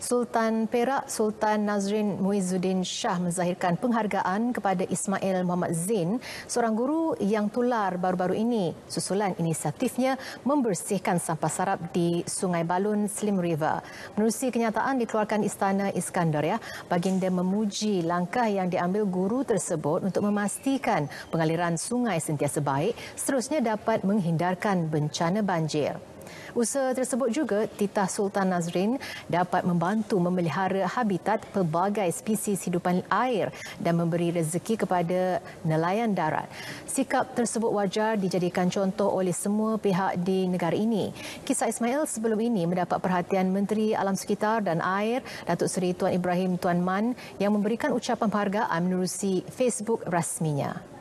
Sultan Perak Sultan Nazrin Muizuddin Shah menzahirkan penghargaan kepada Ismail Muhammad Zain, seorang guru yang tular baru-baru ini susulan inisiatifnya membersihkan sampah sarap di Sungai Balun Slim River. Menerusi kenyataan dikeluarkan Istana Iskandar, ya, baginda memuji langkah yang diambil guru tersebut untuk memastikan pengaliran sungai sentiasa baik, seterusnya dapat menghindarkan bencana banjir. Usaha tersebut juga, Titah Sultan Nazrin dapat membantu memelihara habitat pelbagai spesies hidupan air dan memberi rezeki kepada nelayan darat. Sikap tersebut wajar dijadikan contoh oleh semua pihak di negara ini. Kisah Ismail sebelum ini mendapat perhatian Menteri Alam Sekitar dan Air, Datuk Seri Tuan Ibrahim Tuan Man yang memberikan ucapan penghargaan menerusi Facebook rasminya.